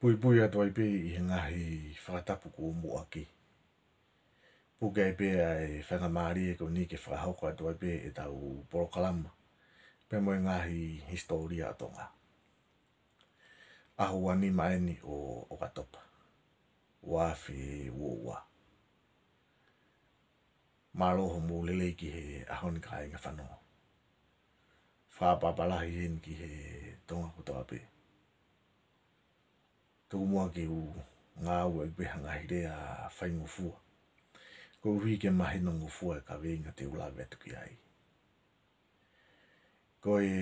Pui pui atu ai pei i ngahi whakatapu ku umu aki. Puka ai pei ai whangamari e kou nike whakahauko atu ai pei e tau porokalama. Pe moe ngahi historia atonga. Ahu ani maeni o okatopa. Wafi wua. Maroho mu lele ki he ahon kai nga whanoa. Whapapalahi hen ki he tonga kutoa pei tō mua ke u ngā ua i beha ngā hire a whai ngofua. Ko uhi ke mahe no ngofua e ka weinga te ula vetu ki ai. Ko e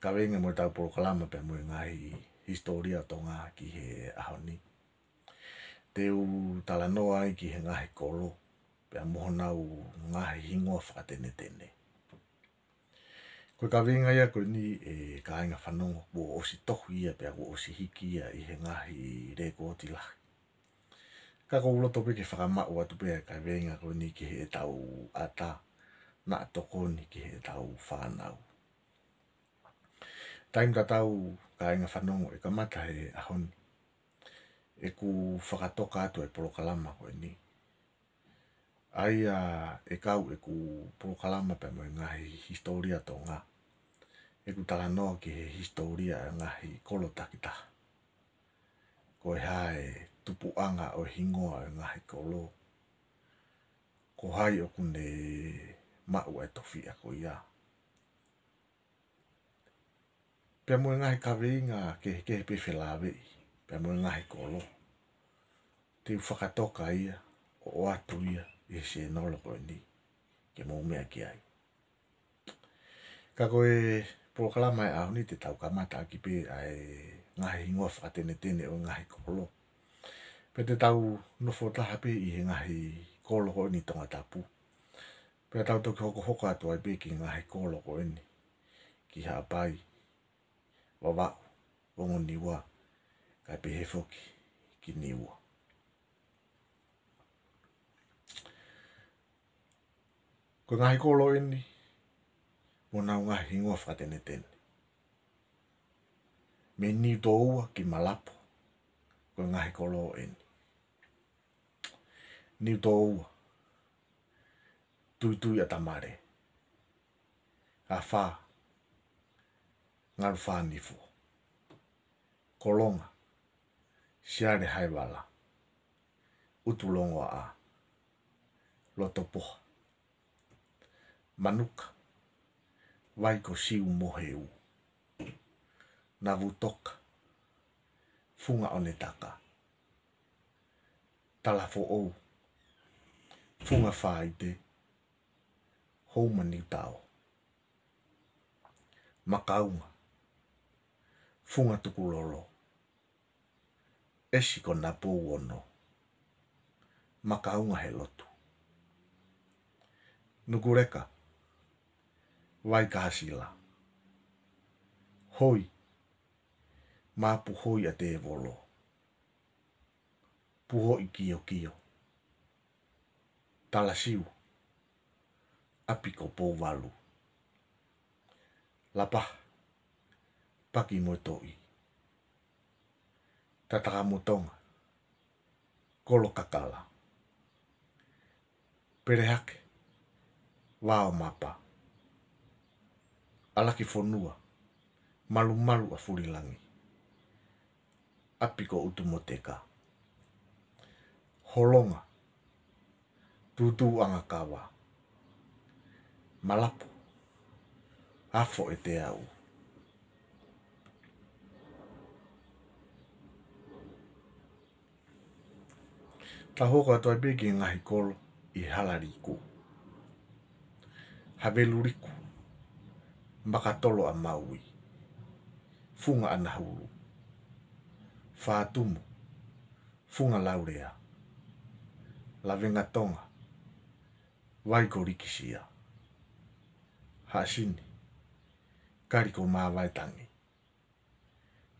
ka weinga mo e tau poro kalama pe mo e ngā hi historia tō ngā ki he ahoni. Te u talanoa noa ai ki he ngā he kolo pe a mohona u ngā he hingoa whakatene tenei. Koe ka venga ia koe ni e ka inga whanongo o osi tohu ia pe o osi hiki ia i he ngahi re ko o tila. Ka ko ulo tope ke whakamau atu pe ka venga koe ni ke he e tau ata na toko ni ke he e tau whanau. Taim ka tau ka inga whanongo e ka mata he ahoni. E ku whakatoka atu e polokalama koe Koe ni ai a e kau e ku pokalama pe mo e nga historia to nga e ku tala no ki he historia e nga hi kolota kita ko e hai tupu anga o e hingoa nga hi kolo ko hai o kune ma u e tofi a ko ia pe mo nga hi kavinga ke ke pe felave pe mo nga kolo te fakatoka ia o atu ia e se nolo ko ni ke mo me ki ai ka ko e proklama e ahuni te tau mata ki pe ai ngahi ngo fa tene tene o ngahi kolo pe te tau no fo ta i he ngai kolo ko ni tonga tapu pe tau to ko ko ka to ai pe ki ngai kolo ko ni ki ha pai wa wa ngoni ka pe he foki ki niwa. Ko ngahi kolo ini. Mo nau ngahi hingua whakatene tene. Me ni doua ki malapo. Ko ngahi kolo ini. Ni doua. Tui tui atamare. A wha. Ngaru wha nifu. Kolonga. Siare haiwala. Utulongo a. Lotopoha manuka. Vai ko siu moheu. Na vutoka. Funga one taka. Talafo ou. Funga faide. Houma ni tau. Makaunga. Funga tukulolo. Esiko na pou ono. Makaunga helotu. Nukureka. Nukureka vai kahasila. Hoi, mā puhoi a te volo. Puho i kio kio. Talasiu, apiko pouvalu. Lapa, paki moitoi. Tataka mutonga, kolo kakala. Perehake, vao mapaa alaki fonua, malu malu a furilangi. Apiko utu moteka. Holonga. Tutu anga kawa. Malapu. Afo e te au. Ta hoko atoa bege ngahi kolo i halari Haveluriku makatolo a maui. Funga anahuru. Fatumu. Funga laurea. Lavenga tonga. Waiko rikishia. Hashini. Kariko maawaitangi.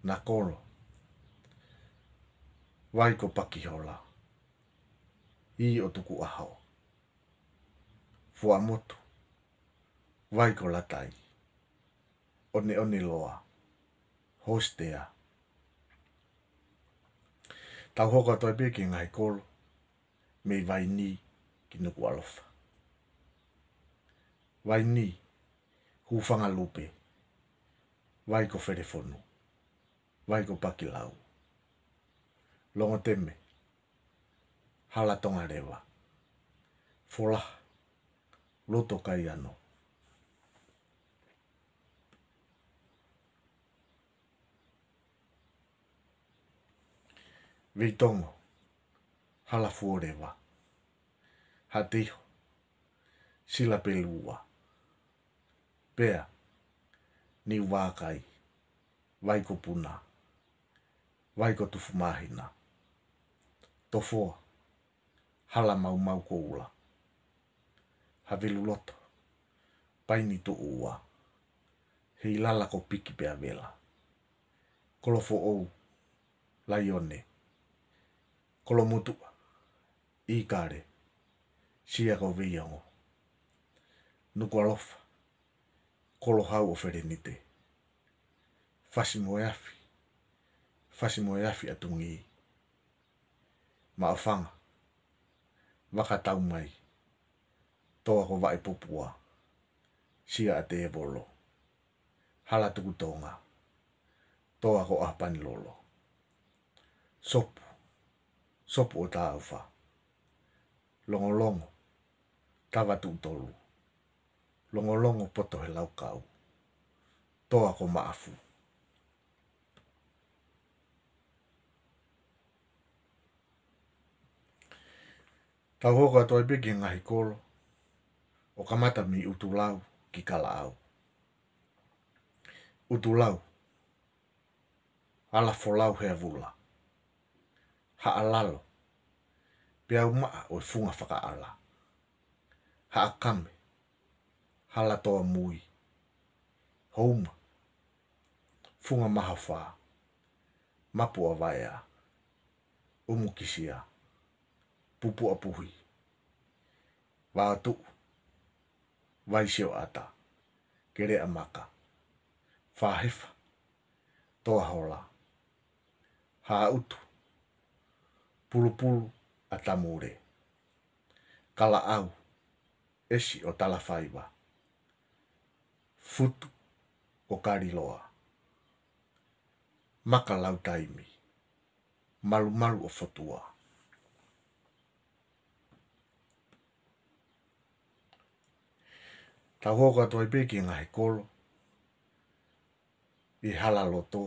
Nakoro. Waiko pakihola. Ii otuku ahau. Fuamotu. Waiko latai. Waiko latai one one loa. Hostea. Tau hoka toi pia ki ngai kolo, mei vai ni ki nuku alofa. Vai ni, hufanga lupe, vai ko ferefonu, vai ko pakilau. Longo teme, hala tonga rewa, fola, loto kai anoa. Veitongo. Hala fuorewa. Ha teho. Sila pelua. Pea. Ni wakai. Vaiko puna. Vaiko tufumahina. Tofoa. Hala mau mau koula. Ha velu loto. Paini tu ua. Hei lalako pikipea vela. Kolofo ou. Laione kolo mutu i kare si a kau vei ango. Nuku alofa, kolo hau o fere nite. Fasi moe afi, fasi moe afi atungi i. Ma afanga, waka tau mai, toa ko vai popua, si a te ebolo. Hala tuku tonga, toa ko ahpani lolo. Sopu, sopo o ta awha. Longo longo, tawa tu tolu. Longo longo poto he lau kau. Toa ko maafu. Tau hoko atoi piki ngahi kolo. O kamata mi utu lau ki kala au. Utu lau. Ala folau hea vula haalalo pe au maa o e funga whakaala. Haakame, halatoa mui, houma, funga maha whaa, mapua vaea, umukisia, pupu apuhi, vātu, vaiseo ata, kere amaka, whāhefa, toa hola, haa utu, pulupulu a tamure. Kala au, esi o talafaiwa. Futu o kariloa. Maka lautaimi. Malu malu o fotua. Tau hoa katoa i peki ngā he kolo. I hala loto.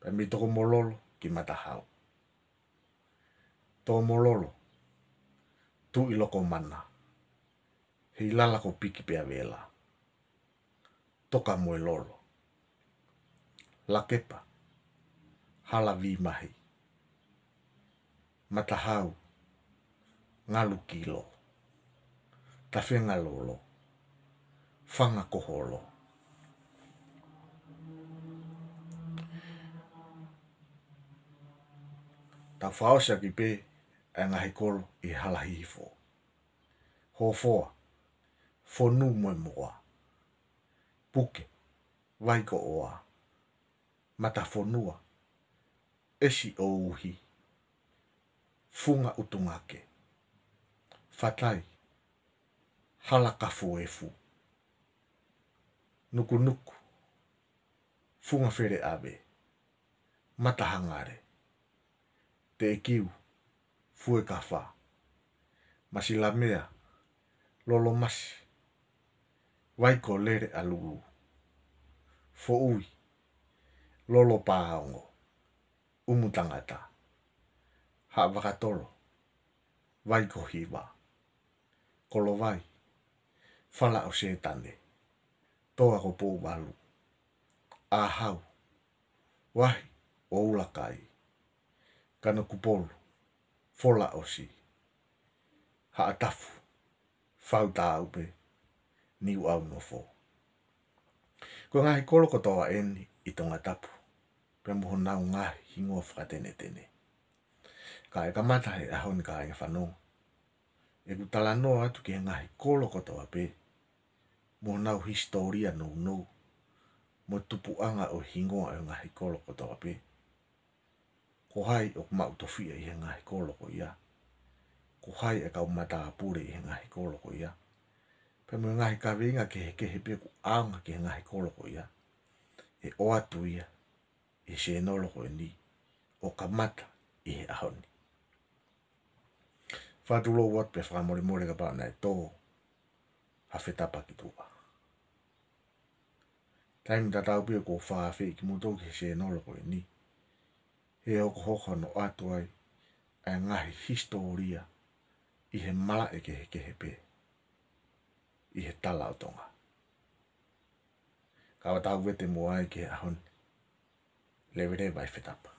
Pai e mi toko mololo ki mata hao tō mololo, tū i loko mana, hei lala ko piki pia vela, toka mue lolo, la kepa, hala vi mahi, matahau, ngalu kilo, tawhenga lolo, whanga koholo. Tā whaosia ki pē, ana ngahi koro i halahi hifo. Ho fōa, fōnu moe moa. Puke, waiko oa. Mata fōnua, eshi o uhi. Funga utungake. Fatai, halaka fuefu. Nuku nuku, funga fere abe. Mata hangare. Te kiu fue kafa. Masi la mea, lolo masi. Vai ko lere alugu. Fo ui, lolo pahaongo. Umutangata. Ha vakatolo. Vai ko hiwa. Kolo vai. Fala o setane. Toa ko pou balu. Ahau. Wahi o ulakai. Kana kupolo fola osi. Ha atafu, fau tā upe, niu au no fō. Ko ngahi kolo kotoa en i tonga tapu, pe muho nau ngahi hingoa whakatene tene. Ka e kamata he aho ni ka e whanonga. E ku tala noa atu ke ngahi kolo kotoa pe, muho nau historia no no, mo tupu anga o hingoa e ngahi kolo Kolo kotoa pe ko hai o ma uto fi henga he ko loko ia. Ko hai e ka umata apure i henga he ko loko ia. Pe mui ngahi ka vinga ke he ke he pe ku aonga ke henga he ko loko ia. E o atu ia, e se e no e ni, o ka mata i he ahoni. Whātu lo wat pe whā mori mori ka pāna e tō, hawhetā paki tūpa. Taimi tatau pia ko whā whē ki mūtō ke se e no e ni he o koho no ato ai a ngahi historia i he mala e kehe kehe pe i he tala o tonga. Ka wata wete mua ai ke ahon lewere vai fetapa.